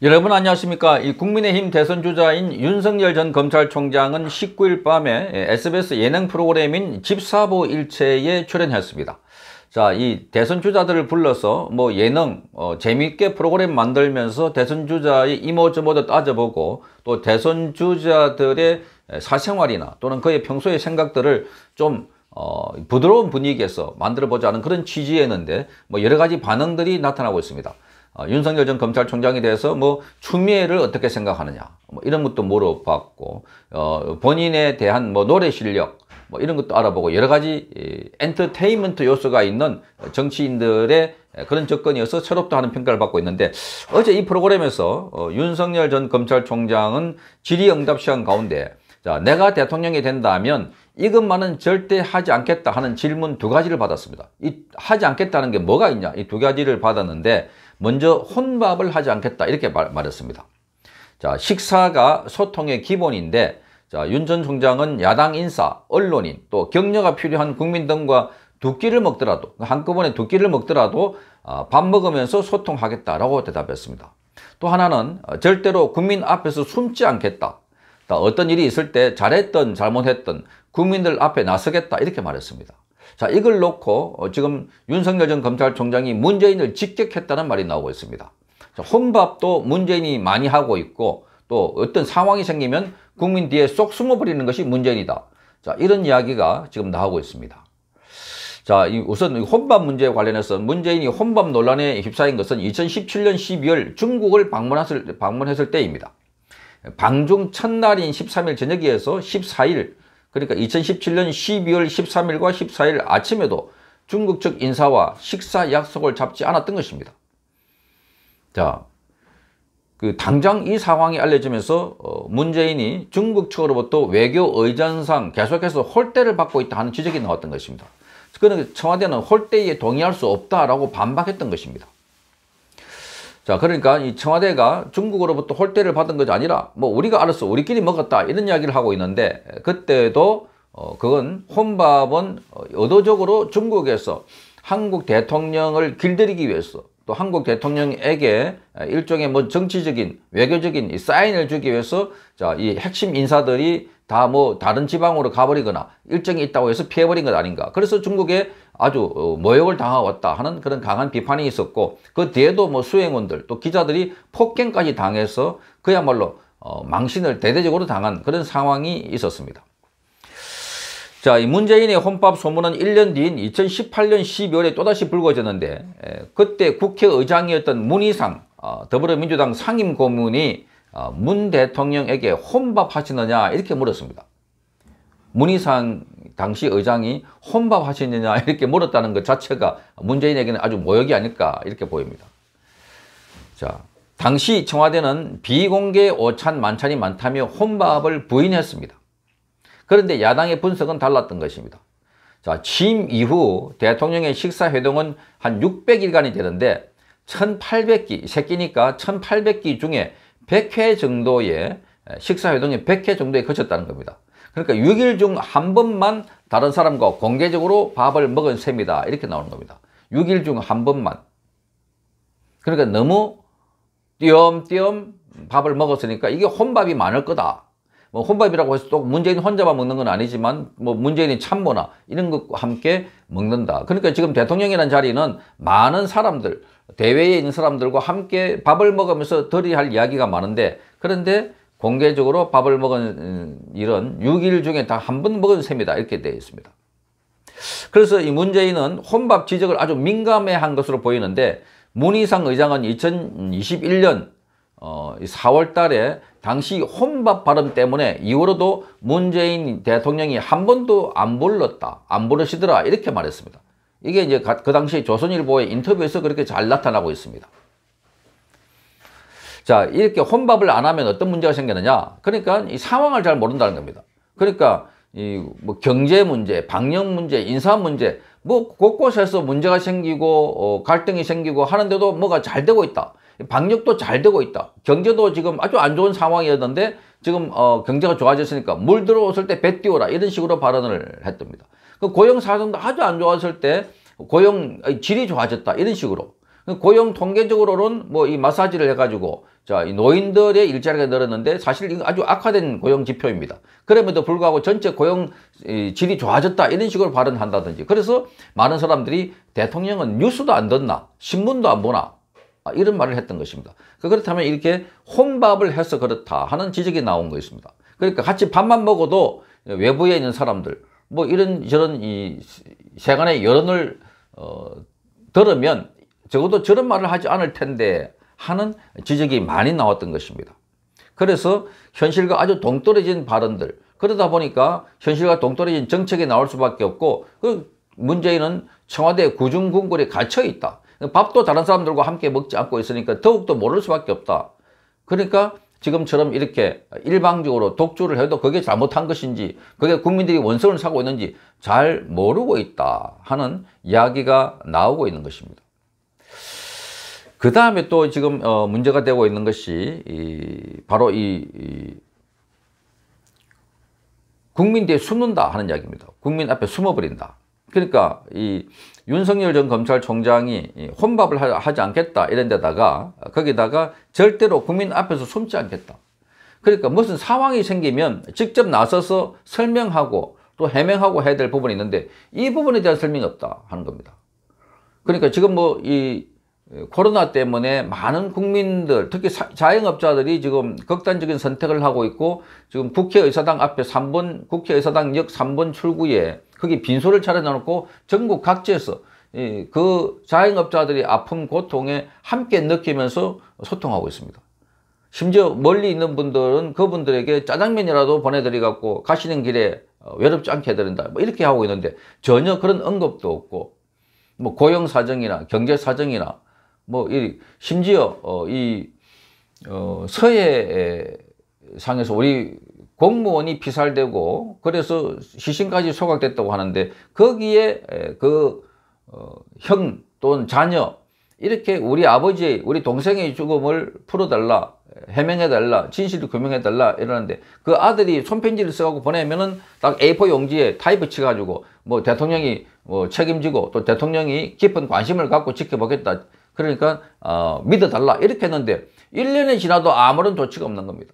여러분 안녕하십니까 이 국민의힘 대선주자인 윤석열 전 검찰총장은 19일 밤에 SBS 예능 프로그램인 집사보일체에 출연했습니다 자, 이 대선주자들을 불러서 뭐 예능, 어, 재미있게 프로그램 만들면서 대선주자의 이모저모도 따져보고 또 대선주자들의 사생활이나 또는 그의 평소의 생각들을 좀 어, 부드러운 분위기에서 만들어보자는 그런 취지였는데 뭐 여러 가지 반응들이 나타나고 있습니다. 어, 윤석열 전 검찰총장에 대해서 뭐 추미애를 어떻게 생각하느냐 뭐 이런 것도 물어봤고 어, 본인에 대한 뭐 노래 실력 뭐 이런 것도 알아보고 여러 가지 이, 엔터테인먼트 요소가 있는 정치인들의 그런 접근이어서 철없다 하는 평가를 받고 있는데 어제 이 프로그램에서 어, 윤석열 전 검찰총장은 질의응답 시간 가운데 자, 내가 대통령이 된다면 이것만은 절대 하지 않겠다 하는 질문 두 가지를 받았습니다. 이 하지 않겠다는 게 뭐가 있냐? 이 두 가지를 받았는데 먼저 혼밥을 하지 않겠다 이렇게 말, 말했습니다. 자 식사가 소통의 기본인데 자 윤 전 총장은 야당 인사, 언론인, 또 격려가 필요한 국민 등과 두 끼를 먹더라도 한꺼번에 두 끼를 먹더라도 아, 밥 먹으면서 소통하겠다라고 대답했습니다. 또 하나는 어, 절대로 국민 앞에서 숨지 않겠다. 어떤 일이 있을 때 잘했던 잘못했던 국민들 앞에 나서겠다 이렇게 말했습니다. 자, 이걸 놓고 어, 지금 윤석열 전 검찰총장이 문재인을 직격했다는 말이 나오고 있습니다. 자, 혼밥도 문재인이 많이 하고 있고 또 어떤 상황이 생기면 국민 뒤에 쏙 숨어버리는 것이 문재인이다. 자, 이런 이야기가 지금 나오고 있습니다. 자, 우선 혼밥 문제에 관련해서 문재인이 혼밥 논란에 휩싸인 것은 2017년 12월 중국을 방문했을, 방문했을 때입니다. 방중 첫날인 13일 저녁에서 14일 그러니까 2017년 12월 13일과 14일 아침에도 중국 측 인사와 식사 약속을 잡지 않았던 것입니다. 자, 그 당장 이 상황이 알려지면서 어, 문재인이 중국 측으로부터 외교 의전상 계속해서 홀대를 받고 있다 하는 지적이 나왔던 것입니다. 그는 그러니까 청와대는 홀대에 동의할 수 없다라고 반박했던 것입니다. 자 그러니까 이 청와대가 중국으로부터 홀대를 받은 것이 아니라 뭐 우리가 알았어 우리끼리 먹었다 이런 이야기를 하고 있는데 그때도 어 그건 혼밥은 의도적으로 중국에서 한국 대통령을 길들이기 위해서 또 한국 대통령에게 일종의 뭐 정치적인 외교적인 사인을 주기 위해서 자 이 핵심 인사들이 다뭐 다른 지방으로 가버리거나 일정이 있다고 해서 피해버린 것 아닌가. 그래서 중국에 아주 어, 모욕을 당하왔다 하는 그런 강한 비판이 있었고 그 뒤에도 뭐 수행원들 또 기자들이 폭행까지 당해서 그야말로 어, 망신을 대대적으로 당한 그런 상황이 있었습니다. 자, 이 문재인의 혼밥 소문은 1년 뒤인 2018년 12월에 또다시 불거졌는데 그때 국회의장이었던 문희상 어, 더불어민주당 상임고문이 어, 문 대통령에게 혼밥하시느냐 이렇게 물었습니다. 문희상 당시 의장이 혼밥하시느냐 이렇게 물었다는 것 자체가 문재인에게는 아주 모욕이 아닐까 이렇게 보입니다. 자, 당시 청와대는 비공개 오찬 만찬이 많다며 혼밥을 부인했습니다. 그런데 야당의 분석은 달랐던 것입니다. 자, 취임 이후 대통령의 식사회동은 한 600일간이 되는데 1800기, 새끼니까 1800기 중에 100회 정도의 식사회동이 100회 정도에 거쳤다는 겁니다. 그러니까 6일 중 한 번만 다른 사람과 공개적으로 밥을 먹은 셈이다. 이렇게 나오는 겁니다. 6일 중 한 번만. 그러니까 너무 띄엄띄엄 밥을 먹었으니까 이게 혼밥이 많을 거다. 뭐 혼밥이라고 해서 또 문재인 혼자만 먹는 건 아니지만 뭐 문재인이 참모나 이런 것과 함께 먹는다. 그러니까 지금 대통령이라는 자리는 많은 사람들, 대회에 있는 사람들과 함께 밥을 먹으면서 들이할 이야기가 많은데 그런데 공개적으로 밥을 먹은 음, 일은 6일 중에 다 한 번 먹은 셈이다 이렇게 되어 있습니다. 그래서 이 문재인은 혼밥 지적을 아주 민감해한 것으로 보이는데 문희상 의장은 2021년 4월 어, 달에 당시 혼밥 발언 때문에 이후로도 문재인 대통령이 한 번도 안 불렀다, 안 부르시더라 이렇게 말했습니다. 이게 이제 그 당시 조선일보의 인터뷰에서 그렇게 잘 나타나고 있습니다. 자, 이렇게 혼밥을 안 하면 어떤 문제가 생기느냐? 그러니까 이 상황을 잘 모른다는 겁니다. 그러니까 이 뭐 경제 문제, 방역 문제, 인사 문제, 뭐 곳곳에서 문제가 생기고 어, 갈등이 생기고 하는데도 뭐가 잘 되고 있다. 방역도 잘 되고 있다. 경제도 지금 아주 안 좋은 상황이었는데 지금 어, 경제가 좋아졌으니까 물 들어왔을 때배 띄워라 이런 식으로 발언을 했답니다. 그 고용 사정도 아주 안 좋았을 때 고용 질이 좋아졌다 이런 식으로 그 고용 통계적으로는 뭐 이 마사지를 해가지고 자이 노인들의 일자리가 늘었는데 사실 이거 아주 악화된 고용 지표입니다. 그럼에도 불구하고 전체 고용 질이 좋아졌다 이런 식으로 발언한다든지 그래서 많은 사람들이 대통령은 뉴스도 안 듣나 신문도 안 보나 아, 이런 말을 했던 것입니다. 그 그렇다면 이렇게 혼밥을 해서 그렇다 하는 지적이 나온 거 있습니다. 그러니까 같이 밥만 먹어도 외부에 있는 사람들 뭐 이런 저런 이 세간의 여론을 어, 들으면 적어도 저런 말을 하지 않을 텐데 하는 지적이 많이 나왔던 것입니다. 그래서 현실과 아주 동떨어진 발언들 그러다 보니까 현실과 동떨어진 정책이 나올 수밖에 없고 그 문재인은 청와대 구중궁궐에 갇혀 있다. 밥도 다른 사람들과 함께 먹지 않고 있으니까 더욱더 모를 수밖에 없다. 그러니까 지금처럼 이렇게 일방적으로 독주를 해도 그게 잘못한 것인지 그게 국민들이 원성을 사고 있는지 잘 모르고 있다 하는 이야기가 나오고 있는 것입니다. 그 다음에 또 지금 어 문제가 되고 있는 것이 이 바로 이, 이 국민 뒤에 숨는다 하는 이야기입니다. 국민 앞에 숨어버린다. 그러니까 이 윤석열 전 검찰총장이 혼밥을 하지 않겠다 이런 데다가 거기다가 절대로 국민 앞에서 숨지 않겠다. 그러니까 무슨 상황이 생기면 직접 나서서 설명하고 또 해명하고 해야 될 부분이 있는데 이 부분에 대한 설명이 없다 하는 겁니다. 그러니까 지금 뭐 이 코로나 때문에 많은 국민들 특히 자영업자들이 지금 극단적인 선택을 하고 있고 지금 국회의사당 앞에 3번 국회의사당 역 3번 출구에 거기 빈소를 차려놓고 전국 각지에서 그 자영업자들이 아픔 고통에 함께 느끼면서 소통하고 있습니다. 심지어 멀리 있는 분들은 그분들에게 짜장면이라도 보내드리갖고 가시는 길에 어, 외롭지 않게 해드린다 뭐 이렇게 하고 있는데 전혀 그런 언급도 없고 뭐 고용 사정이나 경제 사정이나 뭐 이, 심지어 어, 이 어, 서해 상에서 우리 공무원이 피살되고 그래서 시신까지 소각됐다고 하는데 거기에 그형 어, 또는 자녀 이렇게 우리 아버지 의 우리 동생의 죽음을 풀어달라 해명해달라 진실을 규명해달라 이러는데 그 아들이 손편지를 써갖고 보내면은 딱 A4 용지에 타이프 치가지고 뭐 대통령이 뭐 책임지고 또 대통령이 깊은 관심을 갖고 지켜보겠다 그러니까 어 믿어달라 이렇게 했는데 일년이 지나도 아무런 조치가 없는 겁니다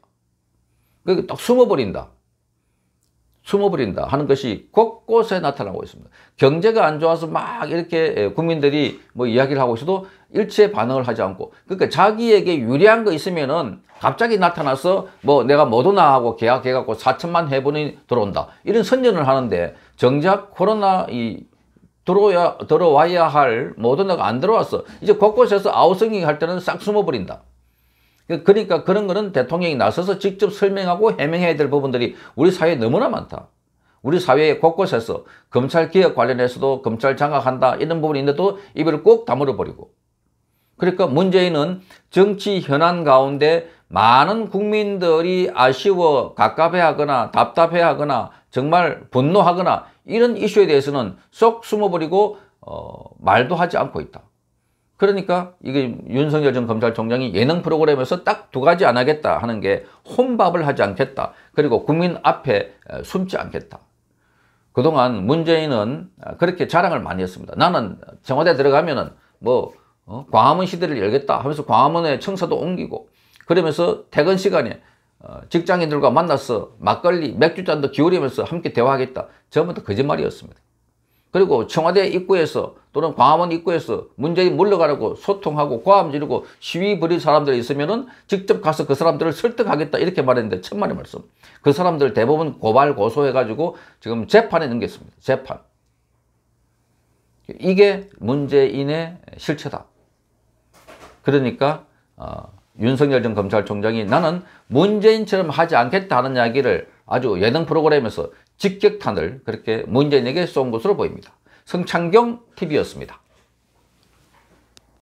그딱 숨어버린다. 숨어버린다 하는 것이 곳곳에 나타나고 있습니다. 경제가 안 좋아서 막 이렇게 예, 국민들이 뭐 이야기를 하고 있어도 일체 반응을 하지 않고 그러니까 자기에게 유리한 거 있으면은 갑자기 나타나서 뭐 내가 모더나하고 계약해갖고 4천만 회분이 들어온다 이런 선전을 하는데 정작 코로나 이 들어야 와 들어와야 할 모더나가 안 들어왔어 이제 곳곳에서 아웃성이 할 때는 싹 숨어버린다. 그러니까 그런 거는 대통령이 나서서 직접 설명하고 해명해야 될 부분들이 우리 사회에 너무나 많다. 우리 사회 의 곳곳에서 검찰 개혁 관련해서도 검찰 장악한다 이런 부분인데도 입을 꼭 다물어버리고 그러니까 문재인은 정치 현안 가운데 많은 국민들이 아쉬워 갑갑해하거나 답답해하거나 정말 분노하거나 이런 이슈에 대해서는 쏙 숨어버리고 어, 말도 하지 않고 있다. 그러니까 이게 윤석열 전 검찰총장이 예능 프로그램에서 딱 두 가지 안 하겠다 하는 게 혼밥을 하지 않겠다. 그리고 국민 앞에 숨지 않겠다. 그동안 문재인은 아, 그렇게 자랑을 많이 했습니다. 나는 청와대 들어가면은 뭐 어? 광화문 시대를 열겠다 하면서 광화문에 청사도 옮기고 그러면서 퇴근 시간에 어, 직장인들과 만나서 막걸리 맥주잔도 기울이면서 함께 대화하겠다. 전부 다 거짓말이었습니다. 그리고 청와대 입구에서 또는 광화문 입구에서 문재인 물러가라고 소통하고 고함 지르고 시위 부인 사람들이 있으면은 직접 가서 그 사람들을 설득하겠다 이렇게 말했는데 천만의 말씀. 그 사람들 대부분 고발 고소해가지고 지금 재판에 넘겼습니다. 재판. 이게 문재인의 실체다. 그러니까 어, 윤석열 전 검찰총장이 나는 문재인처럼 하지 않겠다는 이야기를 아주 예능 프로그램에서 직격탄을 그렇게 문재인에게 쏜 것으로 보입니다. 성창경 TV였습니다.